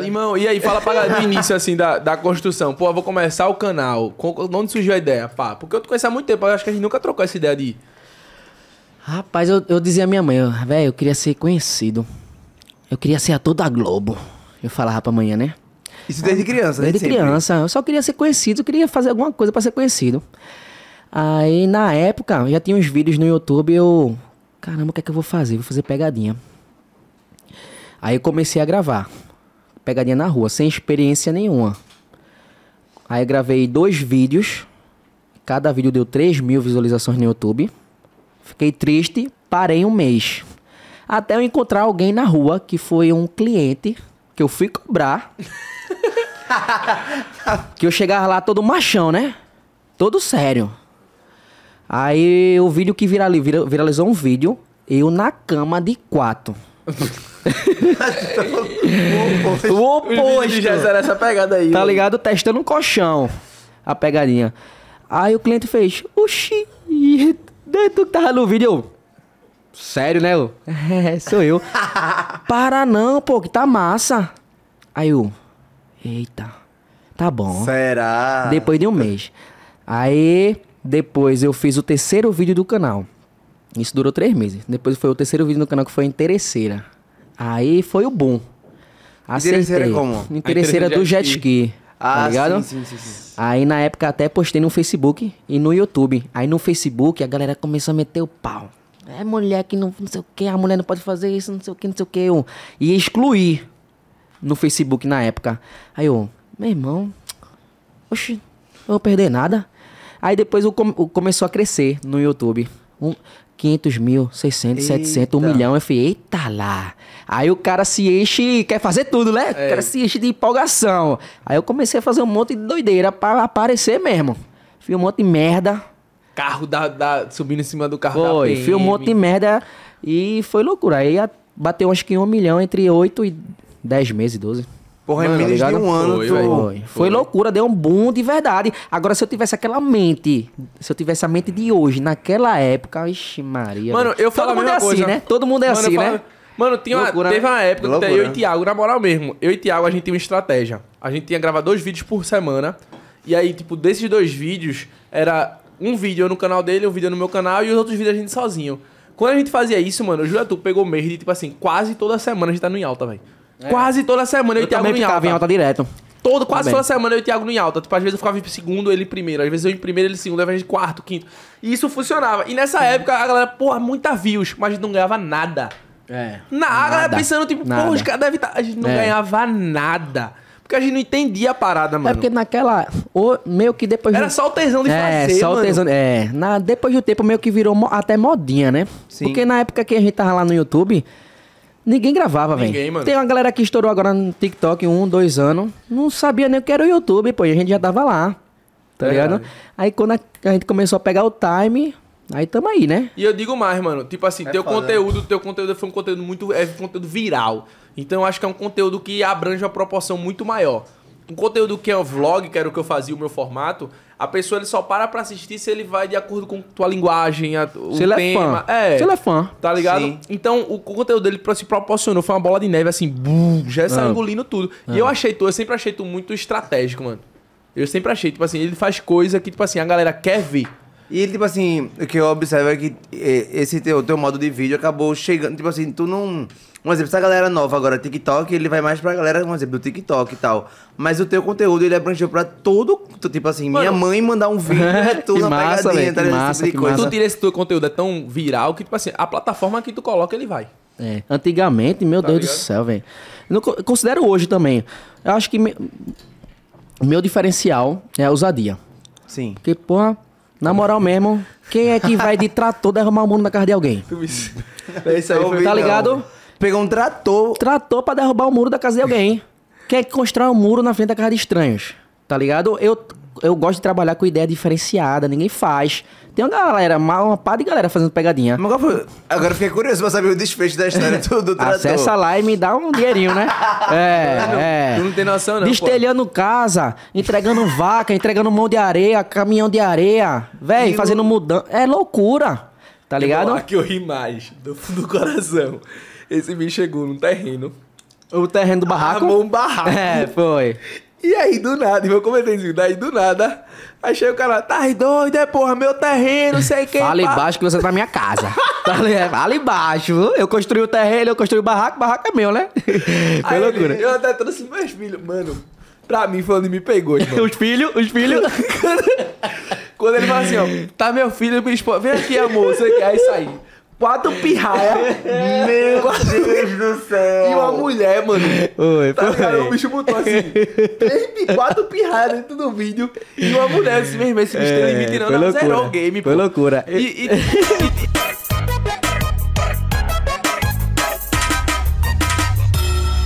Irmão, e aí, fala pra do início, assim, da, da construção. Pô, eu vou começar o canal. Com, onde surgiu a ideia? Pá, porque eu te conheço há muito tempo, eu acho que a gente nunca trocou essa ideia de. Rapaz, eu, eu dizia à minha mãe, velho, eu queria ser conhecido. Eu queria ser ator da Globo. Eu falava pra amanhã, né? Isso desde ah, criança, né? Desde, criança. Eu só queria ser conhecido, eu queria fazer alguma coisa para ser conhecido. Aí, na época, eu já tinha uns vídeos no YouTube, eu. Caramba, o que é que eu vou fazer? Vou fazer pegadinha. Aí eu comecei a gravar pegadinha na rua, sem experiência nenhuma. Aí gravei dois vídeos, cada vídeo deu 3 mil visualizações no YouTube. Fiquei triste, parei um mês. Até eu encontrar alguém na rua que foi um cliente que eu fui cobrar. que eu chegava lá todo machão, né? Todo sério. Aí o vídeo que viralizou, viralizou um vídeo, eu na cama de quatro. o oposto. Já era essa pegada aí. Tá mano. ligado? Testando um colchão. A pegadinha. Aí o cliente fez, oxi, dentro que tava no vídeo, sério, né? Eu, é, sou eu. Para não, pô, que tá massa. Aí eu, eita, tá bom. Será? Depois de um mês. Aí, depois eu fiz o terceiro vídeo do canal. Isso durou três meses. Depois foi o terceiro vídeo do canal que foi interesseira. Aí foi o boom. Acertei. Interesseira como? Interesseira do é jet ski. Tá ah, tá ligado? Sim, sim, sim, Aí na época até postei no Facebook e no YouTube. Aí no Facebook a galera começou a meter o pau. É mulher que não, não sei o que, a mulher não pode fazer isso, não sei o que, não sei o que. Eu... E excluir no Facebook na época. Aí eu, meu irmão, oxe, não vou perder nada. Aí depois eu, eu começou a crescer no YouTube. Um, 500 mil, 600, eita. 700, 1 milhão. Eu falei, eita lá. Aí o cara se enche, quer fazer tudo, né? É. O cara se enche de empolgação. Aí eu comecei a fazer um monte de doideira para aparecer mesmo. Fiz um monte de merda. Carro da, da subindo em cima do carro foi, da Foi, Fiz um monte de merda e foi loucura. Aí bateu acho que 1 milhão entre 8 e 10 meses, 12. Porra, Mano, em menos de um ano. Foi, tu... foi, foi. foi, loucura, deu um boom de verdade. Agora, se eu tivesse aquela mente, se eu tivesse a mente de hoje, naquela época, ixi, Maria. Mano, eu falo Todo mundo é assim, coisa. assim, né? Todo mundo é Mano, assim, falo... né? Mano, tinha loucura, uma... teve né? uma época loucura. que eu e né? Thiago, na moral mesmo, eu e Thiago, a gente tinha uma estratégia. A gente tinha gravar dois vídeos por semana. E aí, tipo, desses dois vídeos, era um vídeo no canal dele, um vídeo no meu canal e os outros vídeos a gente sozinho. Quando a gente fazia isso, mano, o Julia Tu pegou mês de, tipo assim, quase toda semana a gente tá no em alta, velho. É. Quase toda semana eu, eu e Thiago em alta. em alta direto. Todo, quase toda semana eu e Thiago em alta. Tipo, às vezes eu ficava em segundo, ele em primeiro. Às vezes eu em primeiro, ele em segundo. Às vezes em quarto, quinto. E isso funcionava. E nessa época a galera, porra, muita views, mas não ganhava nada. É. Na, a galera pensando, tipo, nada. porra, os caras devem estar. Tá, a gente não é. ganhava nada. Porque a gente não entendia a parada, é mano. É porque naquela. meio que depois. Era só o tesão de é, fazer, só mano. O tesão, é, na, depois do tempo meio que virou mo, até modinha, né? Sim. Porque na época que a gente tava lá no YouTube. Ninguém gravava, velho. Ninguém, mano. Tem uma galera que estourou agora no TikTok um, dois anos. Não sabia nem o que era o YouTube, pô. E a gente já tava lá. Tá ligado? Aí quando a, a, gente começou a pegar o time, aí tamo aí, né? E eu digo mais, mano. Tipo assim, é teu foda. Né? conteúdo, teu conteúdo foi um conteúdo muito. É um conteúdo viral. Então eu acho que é um conteúdo que abrange uma proporção muito maior um conteúdo que é um vlog, que era o que eu fazia, o meu formato, a pessoa ele só para pra assistir se ele vai de acordo com tua linguagem, a, o se é tema. É, é. Se ele é fã. Tá ligado? Sim. Então, o, o conteúdo dele se proporcionou, foi uma bola de neve, assim, bum, já saiu ah. engolindo tudo. Não. E eu ah. achei tu, eu sempre achei tu muito estratégico, mano. Eu sempre achei, tipo assim, ele faz coisa que, tipo assim, a galera quer ver. E, tipo assim, o que eu observo é que é, esse teu, teu modo de vídeo acabou chegando. Tipo assim, tu não. Um exemplo, essa galera nova agora, TikTok, ele vai mais pra galera, um exemplo, do TikTok e tal. Mas o teu conteúdo, ele abrangeu pra todo. Tipo assim, Mano, minha mãe mandar um vídeo, é tu na massa, pegadinha, véio, tá massa, tipo coisa. Tu tira esse teu conteúdo, é tão viral que, tipo assim, a plataforma que tu coloca, ele vai. É. Antigamente, meu tá Deus ligado? do céu, velho. Considero hoje também. Eu acho que me, meu diferencial é a ousadia. Sim. Porque, porra, na moral mesmo, quem é que vai de trator derrubar o mundo na casa de alguém? É isso aí, foi, tá ligado? Pegou um trator. Trator pra derrubar o muro da casa de alguém. quem é que constrói um muro na frente da casa de estranhos? Tá ligado? Eu eu gosto de trabalhar com ideia diferenciada, ninguém faz. Tem uma galera, uma, uma pá de galera fazendo pegadinha. Mas agora, fiquei curioso pra saber o desfecho da história do, do trator. Acessa lá e me dá um dinheirinho, né? É, não, é. Tu é. não tem noção, não. Destelhando pô. casa, entregando vaca, entregando mão de areia, caminhão de areia. Véi, fazendo mudança. É loucura. Tá ligado? Bom, que eu ri mais, do fundo do coração. Esse bicho chegou num terreno. O terreno do barraco? Armou um barraco. É, foi. E aí, do nada, meu comentáriozinho, é daí do nada, achei o cara, tá doido, é porra, meu terreno, sei quem. Fala embaixo que você tá na minha casa. Fala embaixo, eu construí o terreno, eu construí o barraco, o barraco é meu, né? Foi loucura. eu até trouxe meus filhos, mano. Pra mim, falando me pegou, irmão. os filhos, os filhos. Quando ele fala assim, ó, tá meu filho, minha esposa, vem aqui, amor, você quer, aí sair quatro pirraia. Meu Deus do céu. E uma mulher, mano. Oi, tá ligado? O bicho botou assim, três, quatro pirraia dentro do vídeo. E uma mulher assim, mesmo, esse bicho é, tem limite não, é, não zerou o game, Foi loucura. e... e, e